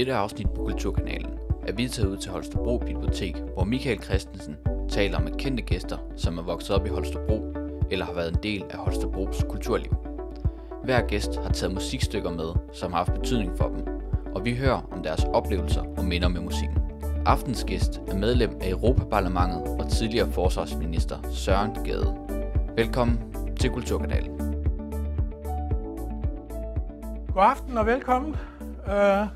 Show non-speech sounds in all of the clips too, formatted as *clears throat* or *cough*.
dette afsnit på Kulturkanalen er vi taget ud til Holstebro Bibliotek, hvor Michael Christensen taler med kendte gæster, som er vokset op i Holstebro eller har været en del af Holstebros kulturliv. Hver gæst har taget musikstykker med, som har haft betydning for dem, og vi hører om deres oplevelser og minder med musikken. Aftens gæst er medlem af Europaparlamentet og tidligere forsvarsminister Søren Gade. Velkommen til Kulturkanalen. God aften og velkommen. Øh,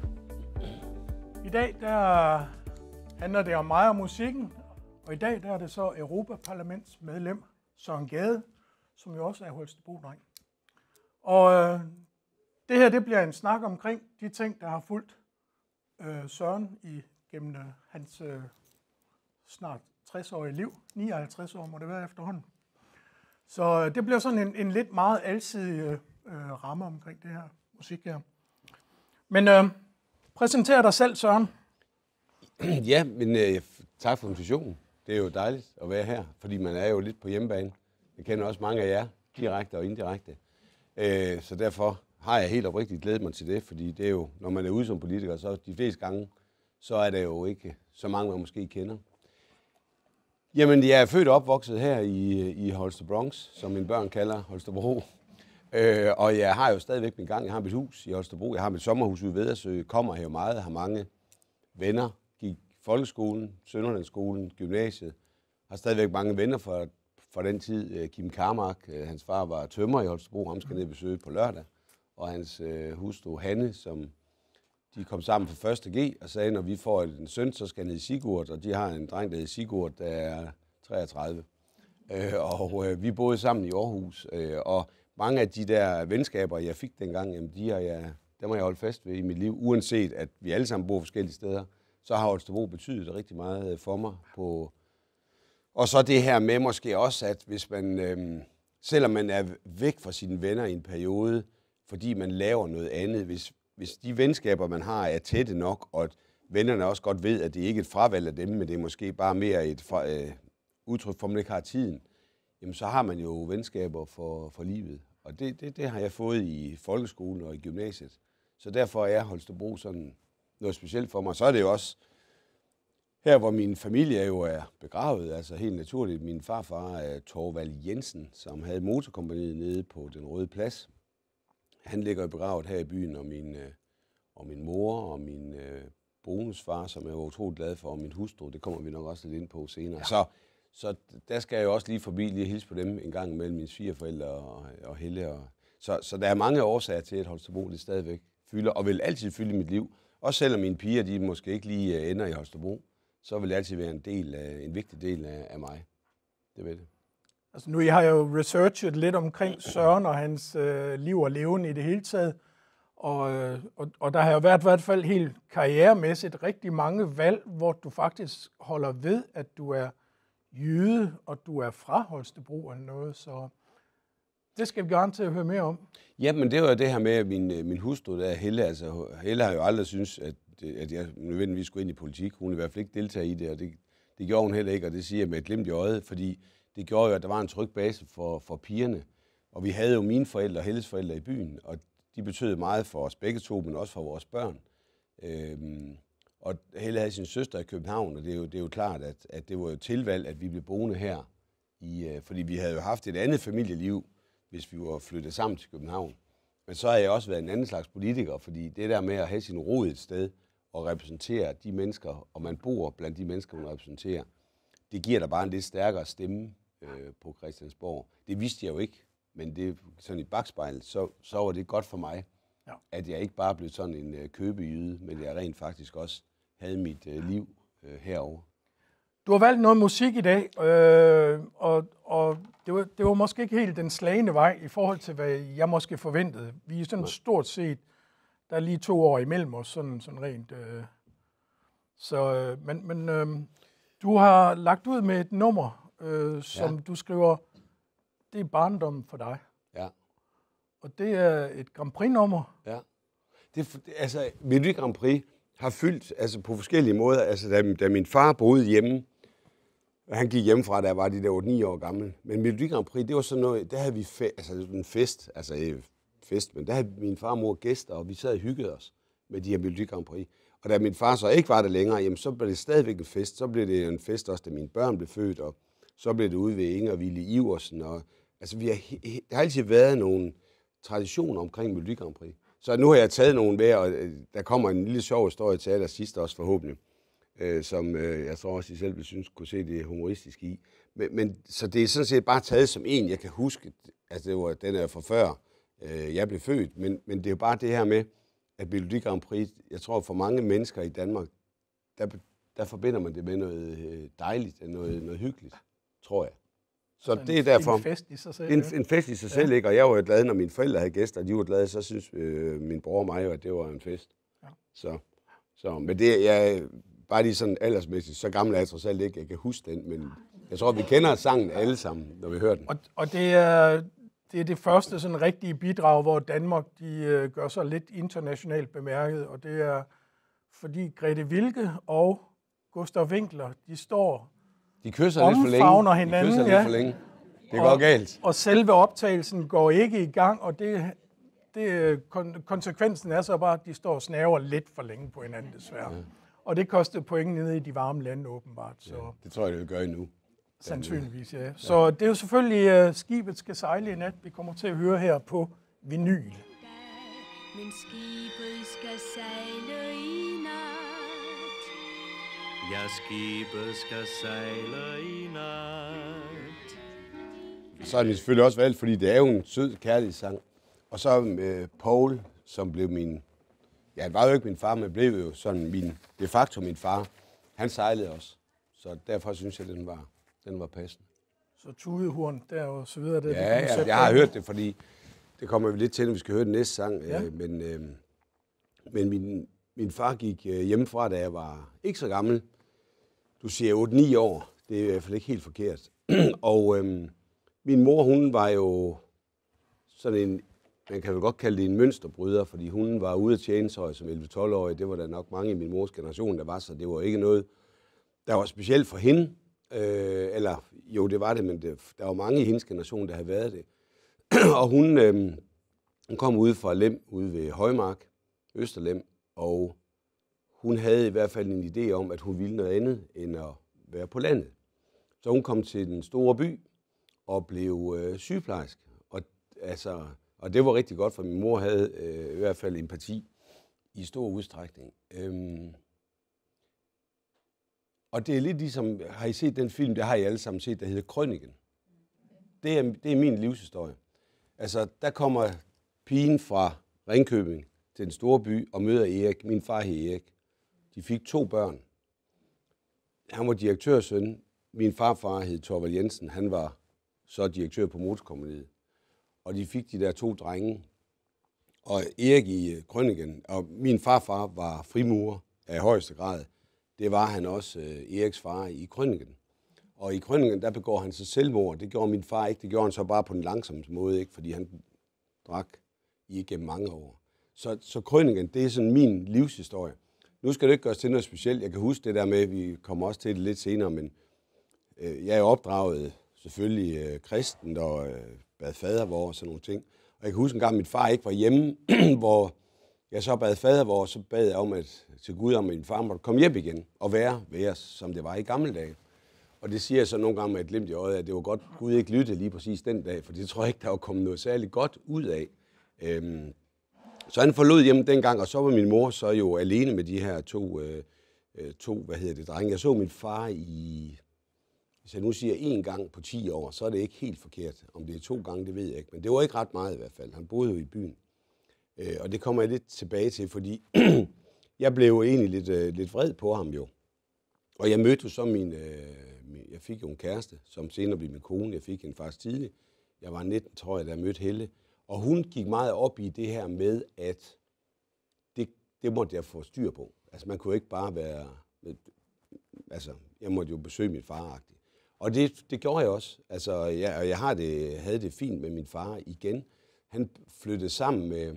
i dag der handler det om mig og musikken, og i dag der er det så Europaparlaments medlem Søren Gade, som jo også er Holstebro-dreng. Og øh, det her det bliver en snak omkring de ting, der har fulgt øh, Søren i gennem øh, hans øh, snart 60-årige liv. 59 år må det være efterhånden. Så øh, det bliver sådan en, en lidt meget alsidig øh, øh ramme omkring det her musik her. Men øh, Præsenter dig selv, Søren. *clears throat* Ja, men øh, tak for invitationen. Det er jo dejligt at være her, fordi man er jo lidt på hjemmebane. Jeg kender også mange af jer, direkte og indirekte. Øh, så derfor har jeg helt oprigtigt glædet mig til det, fordi det er jo, når man er ude som politiker, så de fleste gange, så er det jo ikke så mange, man måske kender. Jamen, jeg er født og opvokset her i, øh, i Holstebro, som mine børn kalder Holstebro. Øh, og jeg har jo stadigvæk min gang. Jeg har mit hus i Holstebro. Jeg har mit sommerhus ude ved jeg Kommer her jo meget. Har mange venner. Gik folkeskolen, Sønderlandsskolen, gymnasiet. Har stadigvæk mange venner fra, fra den tid. Øh, Kim Karmark, øh, hans far var tømmer i Holstebro. Ham skal ned besøge på lørdag. Og hans øh, hustru Hanne, som de kom sammen for 1. G og sagde, når vi får en søn, så skal han hedde Sigurd. Og de har en dreng, der hedder Sigurd, der er 33. Øh, og øh, vi boede sammen i Aarhus. Øh, og mange af de der venskaber, jeg fik dengang, jamen de har jeg, dem har jeg holdt fast ved i mit liv, uanset at vi alle sammen bor forskellige steder. Så har Holstebro betydet rigtig meget øh, for mig. På og så det her med måske også, at hvis man, øh, selvom man er væk fra sine venner i en periode, fordi man laver noget andet, hvis, hvis de venskaber, man har, er tætte nok, og at vennerne også godt ved, at det ikke er et fravalg af dem, men det er måske bare mere et fra, øh, udtryk for, at man ikke har tiden, jamen så har man jo venskaber for, for livet. Og det, det, det har jeg fået i folkeskolen og i gymnasiet. Så derfor er Holstebro sådan noget specielt for mig. Så er det jo også her, hvor min familie jo er begravet, altså helt naturligt. Min farfar, Torvald Jensen, som havde motorkompaniet nede på Den Røde Plads, han ligger begravet her i byen, og min, øh, og min mor og min øh, bonusfar, som jeg var utrolig glad for, og min hustru, det kommer vi nok også lidt ind på senere. Ja. Så så der skal jeg jo også lige forbi lige hilse på dem en gang mellem mine svigerforældre og, og Helle. Og, så, så der er mange årsager til, at Holstebro det stadigvæk fylder, og vil altid fylde mit liv. Også selvom mine piger de måske ikke lige øh, ender i Holstebro, så vil det altid være en, del af, en vigtig del af, af mig. Det vil det. Altså nu jeg har jeg jo researchet lidt omkring Søren og hans øh, liv og levende i det hele taget. Og, øh, og, og der har jo været i hvert fald helt karrieremæssigt rigtig mange valg, hvor du faktisk holder ved, at du er jøde, og du er fra Holstebro eller noget, så det skal vi gerne til at høre mere om. Ja, men det var det her med, at min, øh, min hustru, der Helle, altså Helle har jo aldrig synes, at, at jeg nødvendigvis skulle ind i politik. Hun i hvert fald ikke deltage i det, og det, det gjorde hun heller ikke, og det siger jeg med et glimt i øjet, fordi det gjorde jo, at der var en tryg base for, for pigerne. Og vi havde jo mine forældre og Helles forældre i byen, og de betød meget for os begge to, men også for vores børn. Øhm, og Helle havde sin søster i København, og det er jo, det er jo klart, at, at det var jo tilvalg, at vi blev boende her. I, øh, fordi vi havde jo haft et andet familieliv, hvis vi var flyttet sammen til København. Men så har jeg også været en anden slags politiker, fordi det der med at have sin rod et sted og repræsentere de mennesker, og man bor blandt de mennesker, man repræsenterer, det giver dig bare en lidt stærkere stemme øh, på Christiansborg. Det vidste jeg jo ikke, men det sådan i bagspejlet, så, så var det godt for mig, ja. at jeg ikke bare blev sådan en øh, købeyde, men jeg rent faktisk også havde mit øh, liv øh, herovre. Du har valgt noget musik i dag, øh, og, og det, var, det var måske ikke helt den slagende vej i forhold til, hvad jeg måske forventede. Vi er sådan stort set, der er lige to år imellem os, sådan, sådan rent. Øh. Så, øh, men men øh, du har lagt ud med et nummer, øh, som ja. du skriver, det er barndommen for dig. Ja. Og det er et Grand Prix-nummer. Ja. Det, altså, Melodi Grand Prix, har fyldt altså på forskellige måder. Altså, da, da min far boede hjemme, og han gik fra, da jeg var de der 8-9 år gammel. Men Melodi Grand Prix, det var sådan noget, der havde vi fe, altså en fest, altså en øh, fest, men der havde min far og mor gæster, og vi sad og hyggede os med de her Melodi Grand Prix. Og da min far så ikke var der længere, jamen, så blev det stadigvæk en fest. Så blev det en fest også, da mine børn blev født, og så blev det ude ved Inger og Ville Iversen. Og, altså, vi har, der har altid været nogle traditioner omkring Melodi Grand Prix. Så nu har jeg taget nogle med, og øh, der kommer en lille sjov historie til allersidst også forhåbentlig, øh, som øh, jeg tror også, I selv vil synes kunne se det humoristisk i. Men, men, så det er sådan set bare taget som en, jeg kan huske. Altså, det var, den er fra før øh, jeg blev født, men, men det er jo bare det her med, at Melodi Grand Prix, jeg tror for mange mennesker i Danmark, der, der forbinder man det med noget øh, dejligt, noget, noget hyggeligt, tror jeg. Så, så det er derfor. En fest i sig selv. En, en fest i sig ja. selv, ikke? Og jeg var jo glad, når mine forældre havde gæster, og de var glade, så synes øh, min bror og mig jo, at det var en fest. Ja. Så, så, men det, jeg, bare lige sådan aldersmæssigt, så gammel er jeg trods alt ikke. Jeg kan huske den, men jeg tror, vi kender sangen alle sammen, når vi hører den. Og, og det, er, det er det første sådan rigtige bidrag, hvor Danmark de øh, gør sig lidt internationalt bemærket, og det er fordi Grete Vilke og Gustav Winkler, de står de kysser lidt for længe. hinanden. De kysser ja. lidt for længe. Det går og, galt. Og selve optagelsen går ikke i gang, og det, det, kon, konsekvensen er så bare, at de står og snaver lidt for længe på hinanden, desværre. Ja. Og det kostede point nede i de varme lande, åbenbart. Så. Ja, det tror jeg, det vil gøre endnu. Sandsynligvis, ja. Så ja. det er jo selvfølgelig, uh, skibet skal sejle i nat. Vi kommer til at høre her på vinyl. Men skibet skal sejle i nat. Ja, skibet skal sejle i nat. Så er det selvfølgelig også valgt, fordi det er jo en sød kærlig sang. Og så med øh, Paul, som blev min... Ja, han var jo ikke min far, men blev jo sådan min, de facto min far. Han sejlede også. Så derfor synes jeg, den var, den var passende. Så tudehorn der og så videre. Det, ja, det ja, jeg har hørt det, fordi det kommer vi lidt til, når vi skal høre den næste sang. Ja. Øh, men øh, men min, min far gik øh, hjemmefra, da jeg var ikke så gammel du siger 8-9 år. Det er i hvert fald ikke helt forkert. *clears throat* og øhm, min mor, hun var jo sådan en, man kan vel godt kalde det en mønsterbryder, fordi hun var ude at tjene som 11-12-årig. Det var der nok mange i min mors generation, der var, så det var ikke noget, der var specielt for hende. Øh, eller jo, det var det, men det, der var mange i hendes generation, der havde været det. *clears throat* og hun, øhm, hun kom ud fra Lem, ude ved Højmark, Østerlem, og hun havde i hvert fald en idé om, at hun ville noget andet end at være på landet. Så hun kom til den store by og blev øh, sygeplejerske. Og, altså, og det var rigtig godt, for min mor havde øh, i hvert fald empati i stor udstrækning. Øhm, og det er lidt ligesom, har I set den film, det har I alle sammen set, der hedder Krøniken. Det er, det er min livshistorie. Altså, der kommer pigen fra Ringkøbing til den store by og møder Erik. Min far hedder Erik. De fik to børn. Han var direktørsøn. Min farfar hed Torvald Jensen. Han var så direktør på motorkommuniet. Og de fik de der to drenge. Og Erik i øh, Grønningen. og min farfar var frimurer af højeste grad. Det var han også, øh, Eriks far i Grønningen. Og i Grønningen, der begår han selv, selvmord. Det gjorde min far ikke. Det gjorde han så bare på den langsomme måde, ikke? fordi han drak i igennem mange år. Så, så Krøningen, det er sådan min livshistorie. Nu skal det ikke gøres til noget specielt. Jeg kan huske det der med, at vi kommer også til det lidt senere, men øh, jeg er opdraget selvfølgelig øh, kristent og øh, bad fader vores og sådan nogle ting. Og jeg kan huske en gang, at min far ikke var hjemme, *clears throat* hvor jeg så bad fader vores, så bad jeg om at, til Gud om, at min far måtte komme hjem igen og være ved os, som det var i gamle dage. Og det siger jeg så nogle gange med et glimt i øjet, at det var godt, Gud ikke lyttede lige præcis den dag, for det tror jeg ikke, der var kommet noget særligt godt ud af. Øh, så han forlod hjem dengang, og så var min mor så jo alene med de her to, øh, øh to hvad hedder det, drenge. Jeg så min far i, hvis jeg nu siger én gang på 10 år, så er det ikke helt forkert. Om det er to gange, det ved jeg ikke, men det var ikke ret meget i hvert fald. Han boede jo i byen. Øh, og det kommer jeg lidt tilbage til, fordi *clears throat* jeg blev jo egentlig lidt, øh, lidt vred på ham jo. Og jeg mødte så min, øh, min, jeg fik jo en kæreste, som senere blev min kone. Jeg fik hende faktisk tidlig. Jeg var 19, tror jeg, da jeg mødte Helle. Og hun gik meget op i det her med, at det, det måtte jeg få styr på. Altså man kunne ikke bare være... Altså, jeg måtte jo besøge min far -agtigt. Og det, det gjorde jeg også. Altså, jeg, og jeg har det, havde det fint med min far igen. Han flyttede sammen med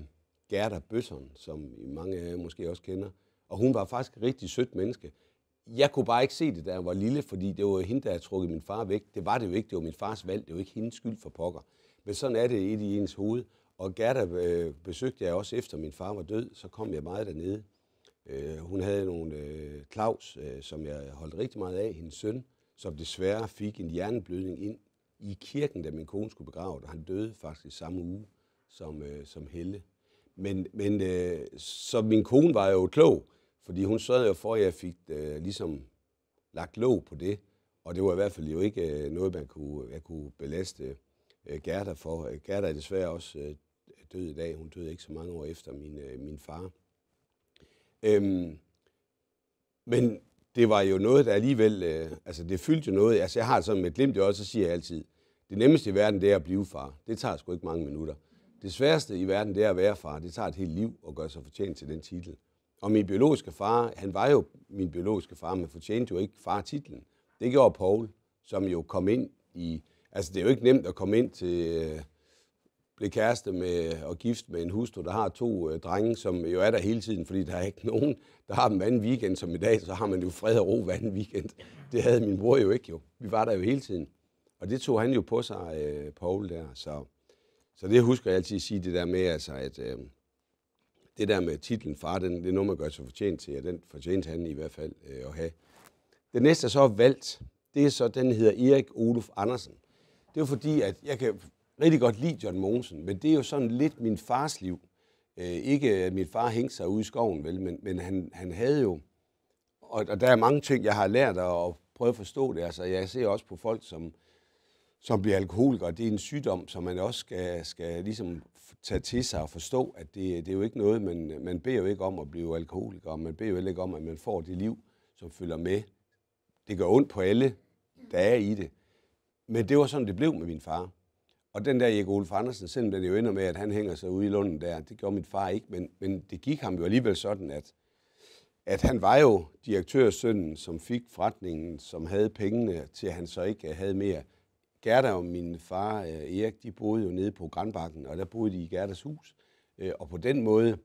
Gerda Bøsson, som mange af jer måske også kender. Og hun var faktisk et rigtig sødt menneske. Jeg kunne bare ikke se det, da jeg var lille, fordi det var hende, der havde trukket min far væk. Det var det jo ikke. Det var min fars valg. Det var ikke hendes skyld for pokker. Men sådan er det i ens hoved. Og Gerda øh, besøgte jeg også efter min far var død, så kom jeg meget dernede. Øh, hun havde nogle øh, Claus, øh, som jeg holdt rigtig meget af, hendes søn, som desværre fik en hjerneblødning ind i kirken, da min kone skulle begrave, og han døde faktisk samme uge som, øh, som Helle. Men, men øh, så min kone var jo klog, fordi hun sørgede jo for, at jeg fik øh, ligesom lagt låg på det, og det var i hvert fald jo ikke øh, noget, man kunne, jeg kunne belaste øh, Gerda for. Øh, Gerda er desværre også øh, død i dag. Hun døde ikke så mange år efter min, øh, min far. Øhm, men det var jo noget, der alligevel... Øh, altså, det fyldte jo noget. Altså, jeg har sådan med glimt i øjet, så siger jeg altid, det nemmeste i verden, det er at blive far. Det tager sgu ikke mange minutter. Det sværeste i verden, det er at være far. Det tager et helt liv at gøre sig fortjent til den titel. Og min biologiske far, han var jo min biologiske far, men fortjente jo ikke far-titlen. Det gjorde Paul, som jo kom ind i Altså, det er jo ikke nemt at komme ind til øh, blive kæreste med og gift med en hustru, der har to øh, drenge, som jo er der hele tiden, fordi der er ikke nogen, der har dem anden weekend som i dag, så har man jo fred og ro hver anden weekend. Det havde min mor jo ikke jo. Vi var der jo hele tiden. Og det tog han jo på sig, øh, Paul der. Så, så det husker jeg altid at sige, det der med, altså, at øh, det der med titlen far, den, det er noget, man gør sig fortjent til, og den fortjente han i hvert fald øh, at have. Den næste, så er valgt, det er så, den hedder Erik Olof Andersen det er fordi, at jeg kan rigtig godt lide John Mogensen, men det er jo sådan lidt min fars liv. Øh, ikke at min far hængte sig ude i skoven, vel, men, men han, han havde jo... Og, og der er mange ting, jeg har lært og prøve at forstå det. Altså, jeg ser også på folk, som, som bliver alkoholikere. Det er en sygdom, som man også skal, skal ligesom tage til sig og forstå, at det, det er jo ikke noget, man, man beder jo ikke om at blive alkoholiker, og man beder jo heller ikke om, at man får det liv, som følger med. Det gør ondt på alle, der er i det. Men det var sådan, det blev med min far. Og den der Jekke Olf Andersen, selvom den jo ender med, at han hænger sig ude i lunden der, det gjorde min far ikke, men, men det gik ham jo alligevel sådan, at, at han var jo direktørsønnen, som fik forretningen, som havde pengene, til at han så ikke havde mere. Gerda og min far, øh, Erik, de boede jo nede på Grandbakken, og der boede de i Gerdas hus. Øh, og på den måde,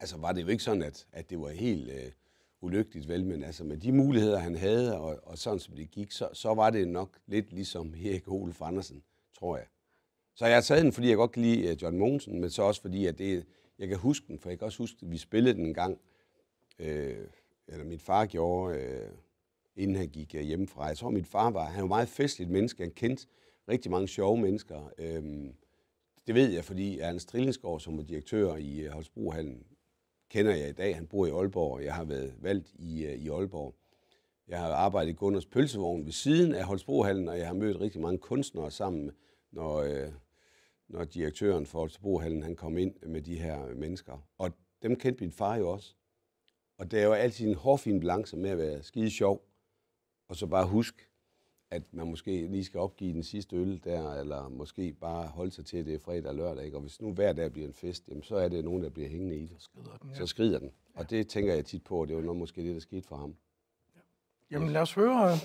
altså var det jo ikke sådan, at, at det var helt øh, ulykkeligt vel, men altså med de muligheder, han havde, og, og sådan som det gik, så, så var det nok lidt ligesom *laughs* Erik Olof Andersen, tror jeg. Så jeg har taget den, fordi jeg godt kan lide øh, John Mogensen, men så også fordi, at det, jeg kan huske den, for jeg kan også huske, at vi spillede den en gang, øh, eller min far gjorde, øh, inden han gik øh, hjemmefra. Jeg tror, min far var, han var meget festligt menneske, han kendte rigtig mange sjove mennesker. Øh, det ved jeg, fordi Ernst Trillingsgaard, som var direktør i øh, Holstbrohallen, kender jeg i dag. Han bor i Aalborg, og jeg har været valgt i, øh, i Aalborg. Jeg har arbejdet i Gunners Pølsevogn ved siden af Holstbrohallen, og jeg har mødt rigtig mange kunstnere sammen, når, øh, når direktøren for Holstebrohallen han kom ind med de her mennesker. Og dem kendte min far jo også. Og det er jo altid en hårfin balance med at være skide sjov, og så bare huske, at man måske lige skal opgive den sidste øl der, eller måske bare holde sig til det fredag og lørdag. Ikke? Og hvis nu hver dag bliver en fest, jamen, så er det nogen, der bliver hængende i det. Så skrider den. Ja. Så skrider den. Og ja. det tænker jeg tit på, og det var nok måske det, der skete for ham. Ja. Jamen lad os høre øh,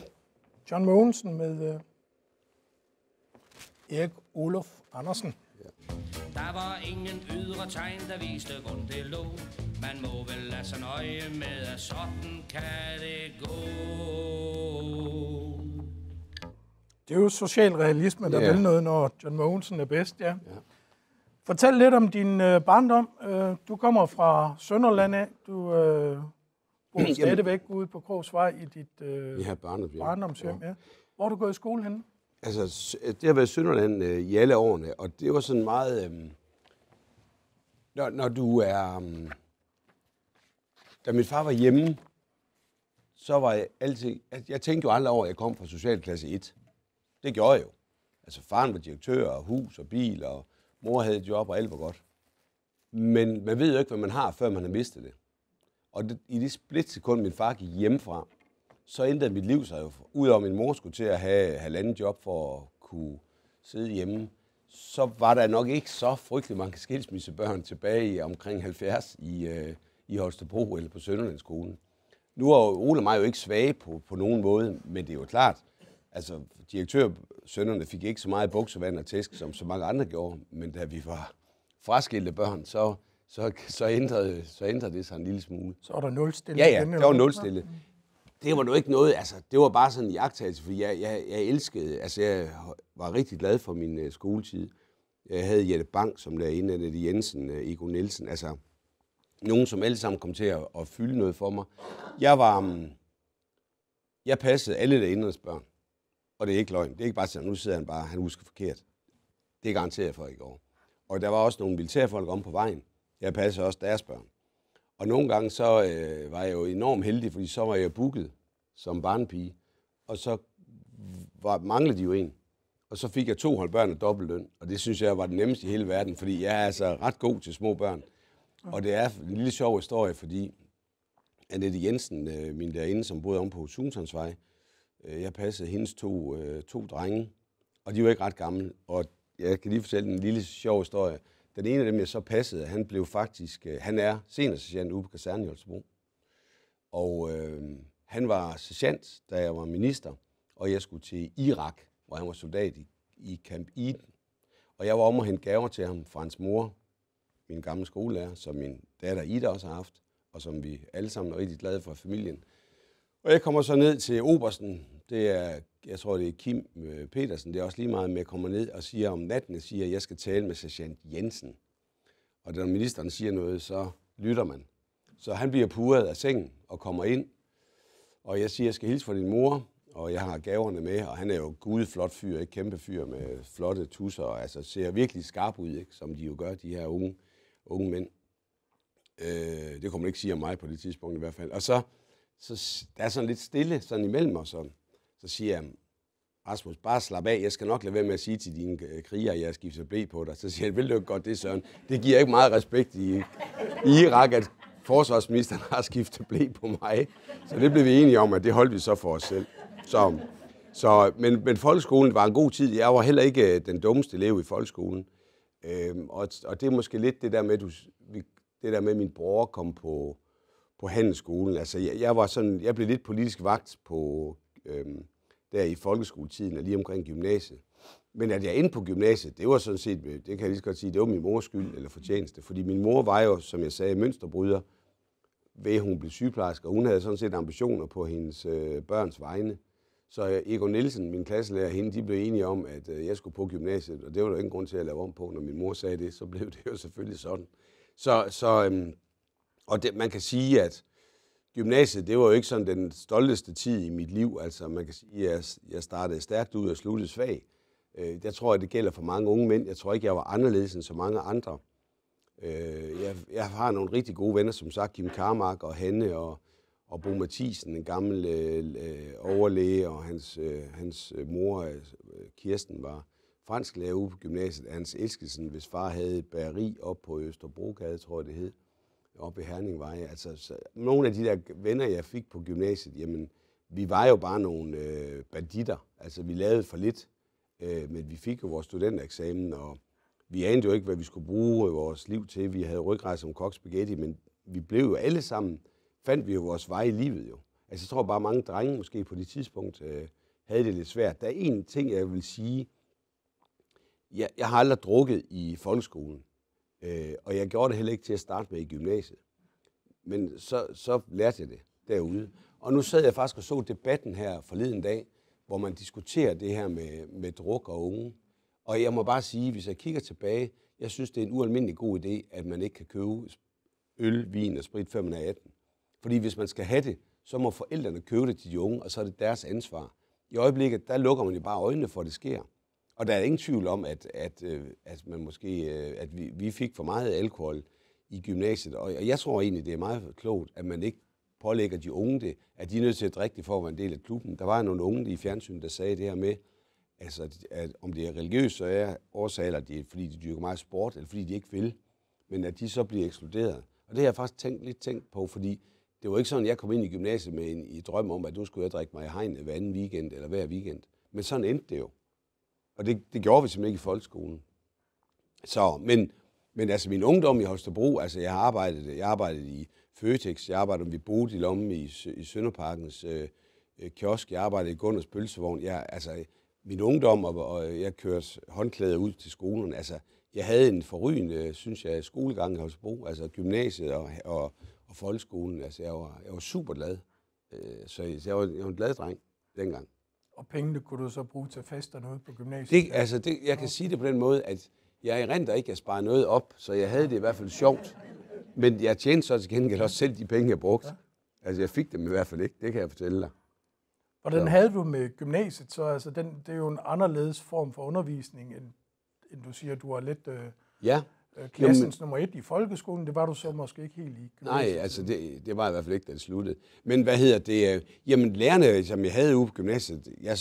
John Mogensen med uh, Erik Olof Andersen. Ja. Der var ingen ydre tegn, der viste, hvor det lå. Man må vel lade sig nøje med, at sådan kan det gå. Det er jo social realisme, der yeah. vil noget, når John Mogensen er bedst, ja. Yeah. Fortæl lidt om din øh, barndom. Øh, du kommer fra Sønderland af. Du øh, bor stadigvæk ude på Krogsvej i dit øh, ja, ja. barndomshjem ja. Hvor du gået i skole henne? Altså, øh, det har været Sønderland øh, i alle årene, og det var sådan meget... Øh, når, når du er... Øh, da min far var hjemme, så var jeg altid... Jeg, jeg tænkte jo aldrig over, at jeg kom fra socialklasse 1. Det gjorde jeg jo. Altså faren var direktør og hus og bil, og mor havde et job, og alt var godt. Men man ved jo ikke, hvad man har, før man har mistet det. Og det, i det splitsekund, min far gik hjemmefra, så ændrede mit liv sig jo. Udover min mor skulle til at have halvanden job for at kunne sidde hjemme, så var der nok ikke så frygtelig mange skilsmissebørn tilbage i omkring 70 i, øh, i Holstebro eller på Sønderlandsskolen. Nu er Ole og mig jo ikke svage på, på nogen måde, men det er jo klart, altså, direktørsønderne fik ikke så meget buksevand og tæsk, som så mange andre gjorde, men da vi var fraskilte børn, så, så, så, ændrede, så ændrede det sig en lille smule. Så var der nulstille? Ja, ja, igen, der var nulstille. Det var nu ikke noget, altså, det var bare sådan en jagttagelse, for jeg, jeg, jeg elskede, altså, jeg var rigtig glad for min uh, skoletid. Jeg havde Jette Bang som af Annette Jensen, uh, øh, Ego Nielsen, altså, nogen, som alle sammen kom til at, at fylde noget for mig. Jeg var, um, jeg passede alle lærerindernes børn. Og det er ikke løgn. Det er ikke bare sådan, nu sidder han bare, han husker forkert. Det garanterer jeg for i går. Og der var også nogle militærfolk om på vejen. Jeg passer også deres børn. Og nogle gange så øh, var jeg jo enormt heldig, fordi så var jeg booket som barnepige. Og så var, manglede de jo en. Og så fik jeg to hold børn og løn. Og det synes jeg var det nemmeste i hele verden, fordi jeg er altså ret god til små børn. Og det er en lille sjov historie, fordi Annette Jensen, øh, min derinde, som boede om på Sunsundsvej, Øh, jeg passede hendes to, øh, to drenge, og de var ikke ret gamle. Og jeg kan lige fortælle en lille sjov historie. Den ene af dem, jeg så passede, han blev faktisk, øh, han er senere sergeant ude på kaserne i Holstebro. Og øh, han var sergeant, da jeg var minister, og jeg skulle til Irak, hvor han var soldat i, i Camp Eden. Og jeg var om at hente gaver til ham fra hans mor, min gamle skolelærer, som min datter Ida også har haft, og som vi alle sammen er rigtig glade for familien. Og jeg kommer så ned til Obersten, det er, jeg tror, det er Kim øh, Petersen. Det er også lige meget med at komme ned og siger om natten, siger, at jeg skal tale med sergeant Jensen. Og når ministeren siger noget, så lytter man. Så han bliver puret af sengen og kommer ind. Og jeg siger, jeg skal hilse for din mor, og jeg har gaverne med. Og han er jo gud flot fyr, ikke? Kæmpe fyr med flotte tusser. Altså ser virkelig skarp ud, ikke? Som de jo gør, de her unge, unge mænd. Øh, det kunne man ikke sige om mig på det tidspunkt i hvert fald. Og så, så der er sådan lidt stille sådan imellem os. Og, så siger jeg, Rasmus, bare slap af. Jeg skal nok lade være med at sige til dine øh, kriger, at jeg skifter blæ på dig. Så siger jeg, vil du godt det, Søren? Det giver ikke meget respekt i, i Irak, at forsvarsministeren har skiftet blæ på mig. Så det blev vi enige om, at det holdt vi så for os selv. Så, så, men, men folkeskolen var en god tid. Jeg var heller ikke øh, den dummeste elev i folkeskolen. Øhm, og, og det er måske lidt det der med, du, det der med at min bror kom på, på handelsskolen. Altså, jeg, jeg, var sådan, jeg blev lidt politisk vagt på... Øhm, der i folkeskoletiden og lige omkring gymnasiet. Men at jeg ind på gymnasiet, det var sådan set, øh, det kan jeg lige så godt sige, det var min mors skyld eller fortjeneste. Fordi min mor var jo, som jeg sagde, mønsterbryder ved, at hun blev sygeplejerske, og hun havde sådan set ambitioner på hendes øh, børns vegne. Så øh, Egon Nielsen, min klasselærer, hende, de blev enige om, at øh, jeg skulle på gymnasiet, og det var der ingen grund til at lave om på. Når min mor sagde det, så blev det jo selvfølgelig sådan. Så, så øhm, og det, man kan sige, at gymnasiet, det var jo ikke sådan den stolteste tid i mit liv. Altså, man kan sige, at jeg startede stærkt ud og sluttede svag. Øh, jeg tror, at det gælder for mange unge mænd. Jeg tror ikke, jeg var anderledes end så mange andre. Øh, jeg, jeg har nogle rigtig gode venner, som sagt, Kim Karmark og Hanne og, og Bo Mathisen, en gammel øh, overlæge, og hans, øh, hans øh, mor, øh, Kirsten, var fransk lærer ude på gymnasiet. Hans Eskelsen, hvis far havde et bageri op på Østerbrogade, tror jeg det hed. Øh, oppe i Herningvej. Altså, så, nogle af de der venner, jeg fik på gymnasiet, jamen, vi var jo bare nogle øh, banditter. Altså, vi lavede for lidt, øh, men vi fik jo vores studentereksamen, og vi anede jo ikke, hvad vi skulle bruge vores liv til. Vi havde ryggrejse som kok spaghetti, men vi blev jo alle sammen, fandt vi jo vores vej i livet jo. Altså, jeg tror bare, mange drenge måske på det tidspunkt øh, havde det lidt svært. Der er en ting, jeg vil sige. Jeg, jeg har aldrig drukket i folkeskolen. Øh, og jeg gjorde det heller ikke til at starte med i gymnasiet. Men så, så lærte jeg det derude. Og nu sad jeg faktisk og så debatten her forleden dag, hvor man diskuterer det her med, med druk og unge. Og jeg må bare sige, hvis jeg kigger tilbage, jeg synes, det er en ualmindelig god idé, at man ikke kan købe øl, vin og sprit, før man er 18. Fordi hvis man skal have det, så må forældrene købe det til de unge, og så er det deres ansvar. I øjeblikket, der lukker man jo bare øjnene for, at det sker. Og der er ingen tvivl om, at, at, øh, at, man måske, øh, at vi, vi fik for meget alkohol i gymnasiet. Og jeg tror egentlig, det er meget klogt, at man ikke pålægger de unge det, at de er nødt til at drikke det for at være en del af klubben. Der var nogle unge i fjernsynet, der sagde det her med, altså, at om det er religiøst, så er årsager, eller det er, fordi de dyrker meget sport, eller fordi de ikke vil, men at de så bliver ekskluderet. Og det har jeg faktisk tænkt, lidt tænkt på, fordi det var ikke sådan, at jeg kom ind i gymnasiet med en i drøm om, at du skulle jeg drikke mig i hegnet hver anden weekend eller hver weekend. Men sådan endte det jo. Og det, det gjorde vi simpelthen ikke i folkeskolen. Så, men, men altså min ungdom i Holstebro, altså jeg arbejdede, jeg arbejdede i Føtex, jeg arbejdede ved Bodil om i, i Sønderparkens øh, øh kiosk, jeg arbejdede i Gunners Pølsevogn. Jeg, altså, min ungdom, og, og jeg kørte håndklæder ud til skolen. Altså, jeg havde en forrygende, synes jeg, skolegang i Holstebro, altså gymnasiet og, og, og folkeskolen. Altså, jeg var, jeg var super glad. Øh, så jeg var, jeg var en glad dreng dengang. Og pengene kunne du så bruge til fester noget på gymnasiet? Det, altså det, jeg kan sige det på den måde, at jeg erindrer ikke at spare noget op, så jeg havde det i hvert fald sjovt. Men jeg tjente så til gengæld også selv de penge, jeg brugte. Ja. Altså jeg fik dem i hvert fald ikke, det kan jeg fortælle dig. Hvordan så. havde du med gymnasiet så? Altså den, det er jo en anderledes form for undervisning, end, end du siger, du har lidt... Øh, ja, Øh, klassens Jamen, nummer et i folkeskolen. Det var du så måske ikke helt i. Nej, altså det, det var i hvert fald ikke, det sluttede. Men hvad hedder det? Øh, jamen lærerne, som jeg havde ude på gymnasiet, jeg,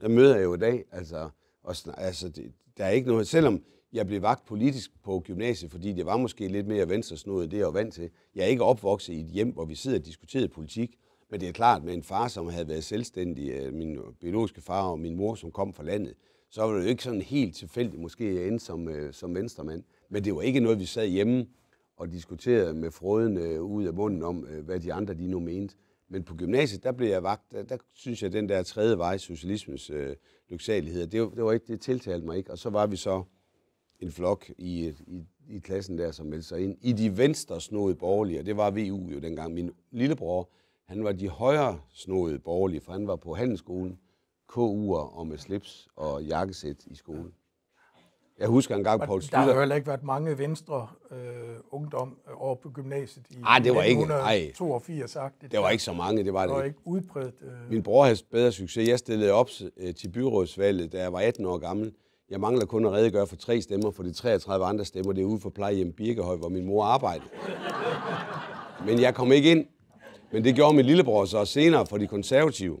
der møder jeg jo i dag. Altså, og, altså det, der er ikke noget, selvom jeg blev vagt politisk på gymnasiet, fordi det var måske lidt mere venstresnodet, det jeg var vant til. Jeg er ikke opvokset i et hjem, hvor vi sidder og diskuterer politik, men det er klart, med en far, som havde været selvstændig, øh, min biologiske far og min mor, som kom fra landet, så var det jo ikke sådan helt tilfældigt, måske jeg endte som, som venstremand. Men det var ikke noget, vi sad hjemme og diskuterede med froden øh, ud af munden om, øh, hvad de andre de nu mente. Men på gymnasiet, der blev jeg vagt, der, der synes jeg, at den der tredje vej, socialismens øh, lyksalighed, det, det, var ikke, det tiltalte mig ikke. Og så var vi så en flok i, i, i klassen der, som meldte sig ind i de venstre snodede borgerlige, og det var VU jo dengang. Min lillebror, han var de højre snodede borgerlige, for han var på handelsskolen, KU'er og med slips og jakkesæt i skolen. Jeg husker engang, Poul Slytter... Der har heller ikke været mange venstre øh, ungdom over på gymnasiet i Ej, det var 1982 ikke, det, det var ikke så mange, det var det, det var ikke. udbredt. Øh... Min bror havde bedre succes. Jeg stillede op øh, til byrådsvalget, da jeg var 18 år gammel. Jeg mangler kun at redegøre for tre stemmer, for de 33 andre stemmer, det er ude for plejehjem Birkehøj, hvor min mor arbejdede. Men jeg kom ikke ind. Men det gjorde min lillebror så senere for de konservative.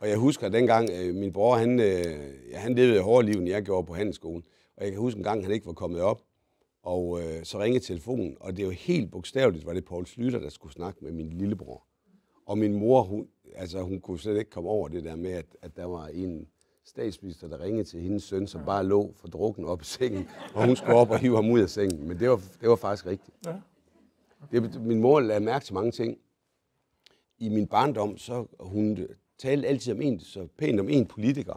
Og jeg husker at dengang, øh, min bror, han, øh, han levede hårdere liv, end jeg gjorde på handelsskolen. Og jeg kan huske en gang, han ikke var kommet op, og øh, så ringede telefonen, og det er jo helt bogstaveligt, var det Paul Slytter, der skulle snakke med min lillebror. Og min mor, hun, altså, hun kunne slet ikke komme over det der med, at, at der var en statsminister, der ringede til hendes søn, som ja. bare lå for drukken op i sengen, og hun skulle op og hive ham ud af sengen. Men det var, det var faktisk rigtigt. Ja. Okay. Det, min mor lagde mærke til mange ting. I min barndom, så hun talte altid om en, så pænt om en politiker.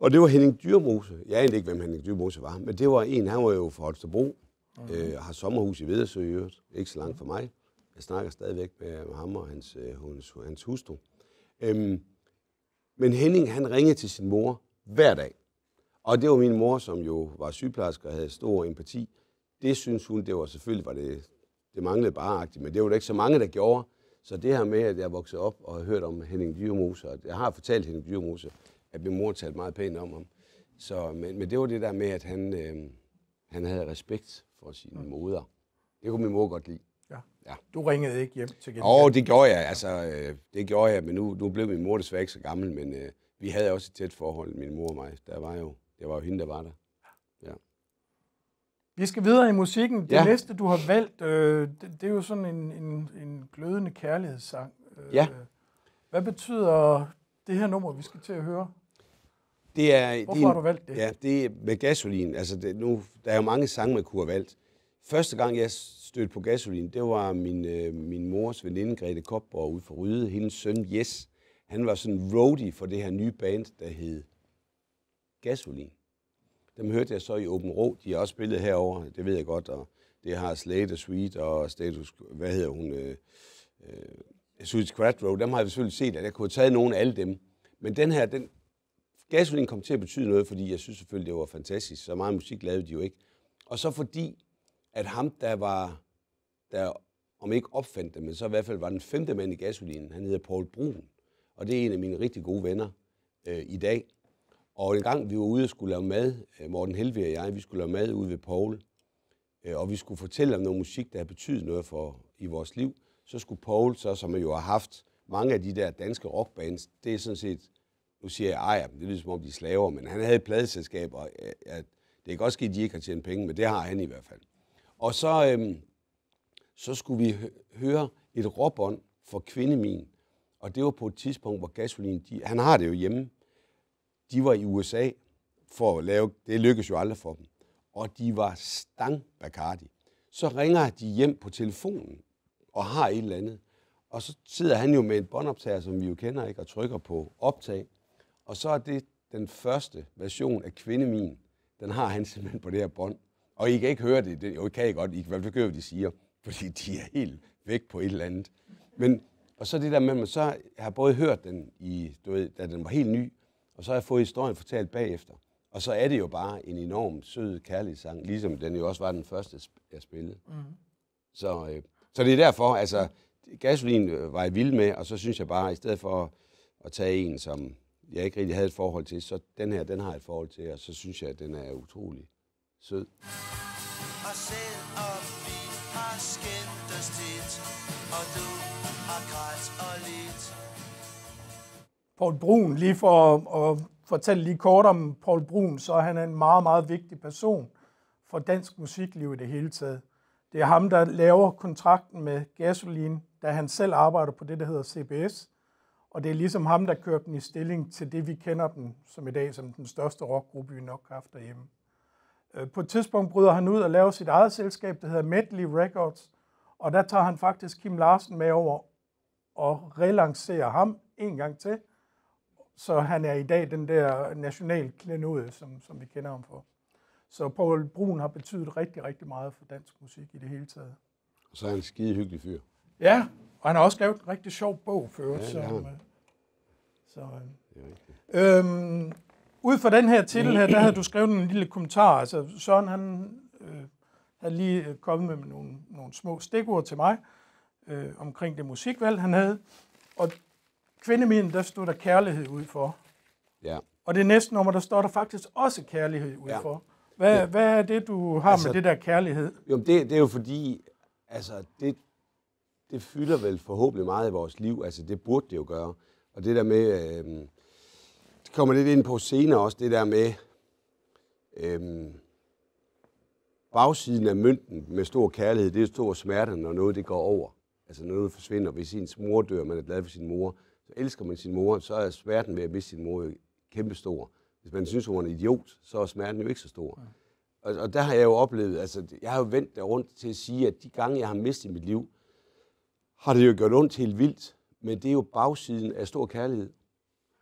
Og det var Henning Dyrmose. Jeg anede ikke, hvem Henning Dyrmose var, men det var en, han var jo fra Holstebro, okay. Mhm. øh, har sommerhus i Vedersø i øvrigt, ikke så langt fra mig. Jeg snakker stadigvæk med ham og hans, øh, hans, hans hustru. Øhm, men Henning, han ringede til sin mor hver dag. Og det var min mor, som jo var sygeplejerske og havde stor empati. Det synes hun, det var selvfølgelig, var det, det manglede bareagtigt, men det var der ikke så mange, der gjorde. Så det her med, at jeg voksede op og har hørt om Henning Dyrmose, og jeg har fortalt Henning Dyrmose, at min mor talte meget pænt om ham. Så, men, men det var det der med, at han, øh, han havde respekt for sin mm. moder. Det kunne min mor godt lide. Ja. ja. Du ringede ikke hjem til gengæld? Åh, oh, det gjorde jeg. Altså, øh, det gjorde jeg, men nu, nu blev min mor desværre ikke så gammel, men øh, vi havde også et tæt forhold, min mor og mig. Der var jo, det var jo hende, der var der. Ja. Vi skal videre i musikken. Det ja. næste, du har valgt, øh, det, det er jo sådan en, en, en glødende kærlighedssang. Øh, ja. Hvad betyder det her nummer, vi skal til at høre, det er, Hvorfor det er, har du valgt det? Ja, det er med gasolin. Altså det, nu, der er jo mange sange, man kunne have valgt. Første gang, jeg stødte på gasolin, det var min, øh, min mors veninde, Grete Kopborg, ude for Ryde. Hendes søn, Jes, han var sådan roadie for det her nye band, der hed Gasolin. Dem hørte jeg så i Åben Rå. De har også spillet herover, det ved jeg godt. Og det har Slate Sweet og Status... Hvad hedder hun? Øh, øh, Suicide Road, dem har jeg selvfølgelig set, at jeg kunne have taget nogen af alle dem. Men den her, den, gasolin kom til at betyde noget, fordi jeg synes selvfølgelig, det var fantastisk. Så meget musik lavede de jo ikke. Og så fordi, at ham, der var, der om ikke opfandt det, men så i hvert fald var den femte mand i gasolinen, han hedder Paul Brun. Og det er en af mine rigtig gode venner øh, i dag. Og en gang vi var ude og skulle lave mad, øh, Morten Helve og jeg, vi skulle lave mad ude ved Paul, øh, og vi skulle fortælle om noget musik, der har betydet noget for i vores liv så skulle Paul, så, som jo har haft mange af de der danske rockbands, det er sådan set, nu siger jeg ejer det lyder som om de er slaver, men han havde et pladeselskab, og øh, at det kan godt ske, at de ikke har tjent penge, men det har han i hvert fald. Og så, øhm, så skulle vi høre et råbånd for kvindemin, og det var på et tidspunkt, hvor gasolin, de, han har det jo hjemme, de var i USA for at lave, det lykkedes jo aldrig for dem, og de var stang Bacardi. Så ringer de hjem på telefonen og har et eller andet. Og så sidder han jo med en båndoptager, som vi jo kender, ikke, og trykker på optag. Og så er det den første version af Kvindemin. Den har han simpelthen på det her bånd. Og I kan ikke høre det. det jo, I kan I godt. I kan hvert fald høre, hvad de siger. Fordi de er helt væk på et eller andet. Men, og så det der med, at man så har både hørt den, i, du ved, da den var helt ny, og så har jeg fået historien fortalt bagefter. Og så er det jo bare en enorm sød kærlighedssang, ligesom den jo også var den første, jeg spillede. Mm. Så øh, så det er derfor, altså, gasolin øh, var jeg vild med, og så synes jeg bare, at i stedet for at tage en, som jeg ikke rigtig havde et forhold til, så den her, den har jeg et forhold til, og så synes jeg, at den er utrolig sød. Og selvom vi har skændtes tit, og du har grædt og lidt. Poul Brun, lige for at, at fortælle lige kort om Poul Brun, så er han en meget, meget vigtig person for dansk musikliv i det hele taget. Det er ham, der laver kontrakten med Gasolin, da han selv arbejder på det, der hedder CBS. Og det er ligesom ham, der kører den i stilling til det, vi kender den som i dag, som den største rockgruppe, vi nok har haft derhjemme. Øh, på et tidspunkt bryder han ud og laver sit eget selskab, der hedder Medley Records, og der tager han faktisk Kim Larsen med over og relancerer ham en gang til, så han er i dag den der national klenode, som, som vi kender ham for. Så Paul Brun har betydet rigtig, rigtig meget for dansk musik i det hele taget. Og så er han en skide hyggelig fyr. Ja, og han har også lavet en rigtig sjov bog før. Ja, som, ja. Øh, så, øh, øhm, ud fra den her titel her, der havde du skrevet en lille kommentar. Altså Søren, han øh, havde lige øh, kommet med nogle, nogle små stikord til mig øh, omkring det musikvalg, han havde. Og kvindeminden, der stod der kærlighed ud for. Ja. Og det næste nummer, der står der faktisk også kærlighed ud ja. for. Hvad, ja. hvad er det, du har altså, med det der kærlighed? Jo, det, det er jo fordi, altså, det, det fylder vel forhåbentlig meget i vores liv. Altså, det burde det jo gøre. Og det der med, øh, det kommer lidt ind på senere også, det der med øh, bagsiden af mynten med stor kærlighed, det er stor smerte, når noget det går over. Altså, når noget forsvinder. Hvis ens mor dør, man er glad for sin mor, så elsker man sin mor, så er smerten ved at miste sin mor kæmpestor. Hvis man synes, hun er en idiot, så er smerten jo ikke så stor. Og, og der har jeg jo oplevet, altså jeg har jo vendt der rundt til at sige, at de gange, jeg har mistet mit liv, har det jo gjort ondt helt vildt, men det er jo bagsiden af stor kærlighed.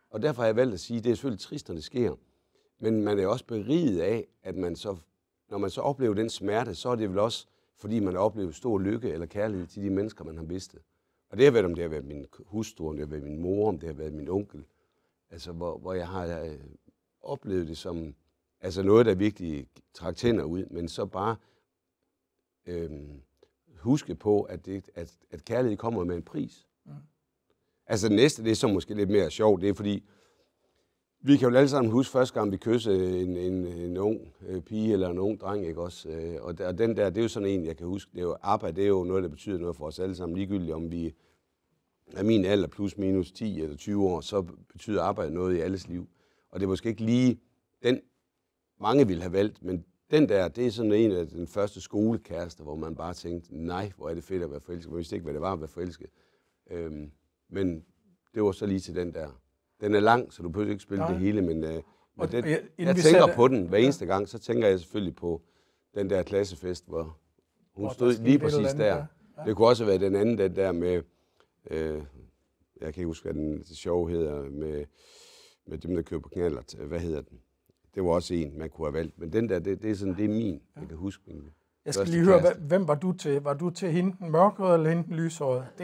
Og derfor har jeg valgt at sige, at det er selvfølgelig trist, når det sker. Men man er også beriget af, at man så, når man så oplever den smerte, så er det vel også, fordi man har oplevet stor lykke eller kærlighed til de mennesker, man har mistet. Og det har været, om det har været min hustru, om det har været min mor, om det har været min onkel. Altså, hvor, hvor jeg har øh, oplevede det som altså noget, der virkelig trak tænder ud, men så bare øh, huske på, at, det, at, at kærlighed kommer med en pris. Mm. Altså det næste, det er så måske lidt mere sjovt, det er fordi, vi kan jo alle sammen huske første gang, vi kyssede en, en, en ung øh, pige eller en ung dreng, ikke også? Øh, og, og den der, det er jo sådan en, jeg kan huske, det er jo, arbejde, det er jo noget, der betyder noget for os alle sammen, ligegyldigt om vi er min alder plus minus 10 eller 20 år, så betyder arbejde noget i alles liv og det er måske ikke lige den, mange ville have valgt, men den der, det er sådan en af den første skolekærester, hvor man bare tænkte, nej, hvor er det fedt at være forelsket. Man vidste ikke, hvad det var at være forelsket. Øhm, men det var så lige til den der. Den er lang, så du behøver ikke spille nej. det hele, men, øh, og, jeg, jeg tænker på den hver eneste ja. gang, så tænker jeg selvfølgelig på den der klassefest, hvor hun hvor stod lige præcis der. der. Ja. Det kunne også være den anden, den der med, øh, jeg kan ikke huske, hvad den sjov hedder, med med dem, der kører på knallert. Øh, hvad hedder den? Det var også en, man kunne have valgt. Men den der, det, det er sådan, det er min. Ja. Jeg kan huske min. Jeg skal lige høre, kæreste. hvem var du til? Var du til hende den eller hende den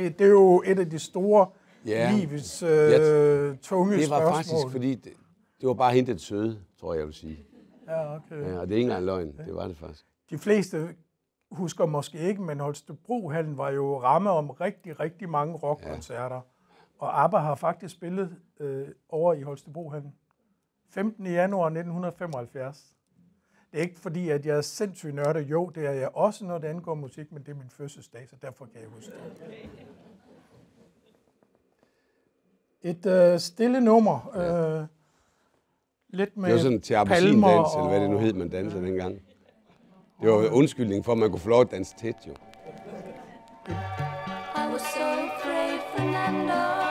Det, det er jo et af de store ja. livets øh, ja, tunge spørgsmål. Det var spørgsmål. faktisk, fordi det, det var bare hende den søde, tror jeg, jeg vil sige. Ja, okay. Ja, og det er ikke engang løgn. Ja. Det var det faktisk. De fleste husker måske ikke, men Holstebrohallen var jo ramme om rigtig, rigtig mange rockkoncerter. Ja. Og ABBA har faktisk spillet øh, over i Holstebrohallen. 15. januar 1975. Det er ikke fordi, at jeg er sindssygt nørder. Jo, det er jeg også, når det angår musik, men det er min fødselsdag, så derfor kan jeg huske det. Et øh, stille nummer. Øh, lidt med det var sådan til og... eller hvad det nu hed, man dansede ja. dengang. Det var undskyldning for, at man kunne få lov at danse tæt, jo. I was so afraid, Fernando.